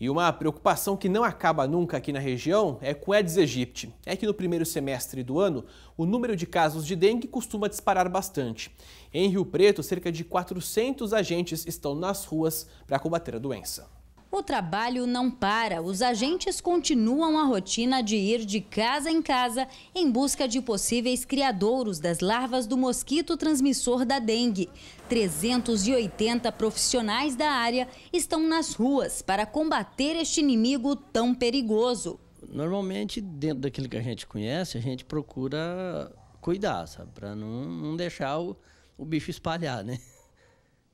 E uma preocupação que não acaba nunca aqui na região é com Aedes aegypti. É que no primeiro semestre do ano, o número de casos de dengue costuma disparar bastante. Em Rio Preto, cerca de 400 agentes estão nas ruas para combater a doença. O trabalho não para. Os agentes continuam a rotina de ir de casa em casa em busca de possíveis criadouros das larvas do mosquito transmissor da dengue. 380 profissionais da área estão nas ruas para combater este inimigo tão perigoso. Normalmente, dentro daquilo que a gente conhece, a gente procura cuidar, sabe? Para não, não, deixar o, o bicho espalhar, né?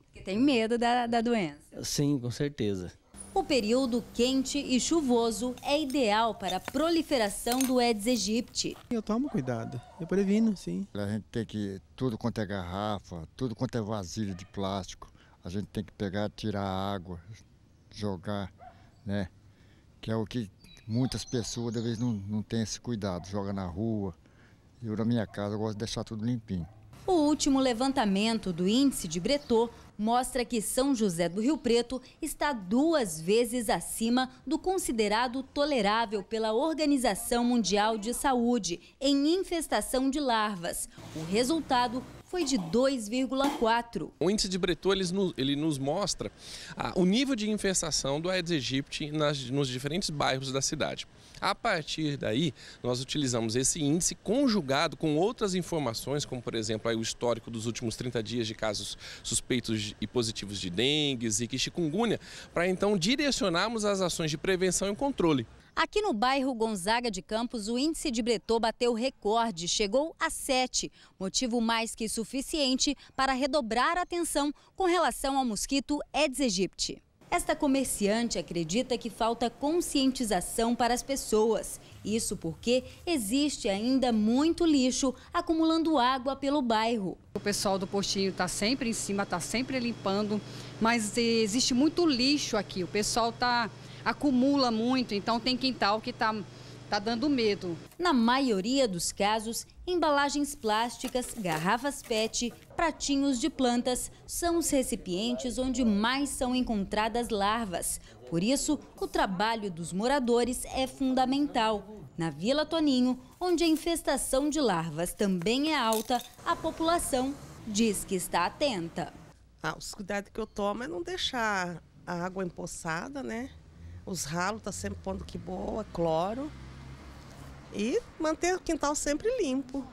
Porque tem medo da, da doença. Sim, com certeza. O período quente e chuvoso é ideal para a proliferação do Aedes aegypti. Eu tomo cuidado, eu previno, sim. A gente tem que, tudo quanto é garrafa, tudo quanto é vasilha de plástico, a gente tem que pegar, tirar a água, jogar, né? Que é o que muitas pessoas, às vezes, não, não têm esse cuidado, joga na rua. Eu, na minha casa, eu gosto de deixar tudo limpinho. O último levantamento do índice de Breton mostra que São José do Rio Preto está duas vezes acima do considerado tolerável pela Organização Mundial de Saúde em infestação de larvas. O resultado foi de 2,4. O índice de Breton ele nos, ele nos mostra ah, o nível de infestação do Aedes aegypti nas, nos diferentes bairros da cidade. A partir daí, nós utilizamos esse índice conjugado com outras informações, como por exemplo aí, o histórico dos últimos 30 dias de casos suspeitos e positivos de dengue, zika e chikungunya, para então direcionarmos as ações de prevenção e controle. Aqui no bairro Gonzaga de Campos, o índice de Bretô bateu recorde, chegou a 7, motivo mais que suficiente para redobrar a atenção com relação ao mosquito Aedes aegypti. Esta comerciante acredita que falta conscientização para as pessoas. Isso porque existe ainda muito lixo acumulando água pelo bairro. O pessoal do postinho está sempre em cima, está sempre limpando, mas existe muito lixo aqui. O pessoal tá acumula muito, então tem quintal que está Tá dando medo. Na maioria dos casos, embalagens plásticas, garrafas PET, pratinhos de plantas são os recipientes onde mais são encontradas larvas. Por isso, o trabalho dos moradores é fundamental. Na Vila Toninho, onde a infestação de larvas também é alta, a população diz que está atenta. Ah, os cuidados que eu tomo é não deixar a água empoçada, né? Os ralos tá sempre pondo que boa, cloro e manter o quintal sempre limpo.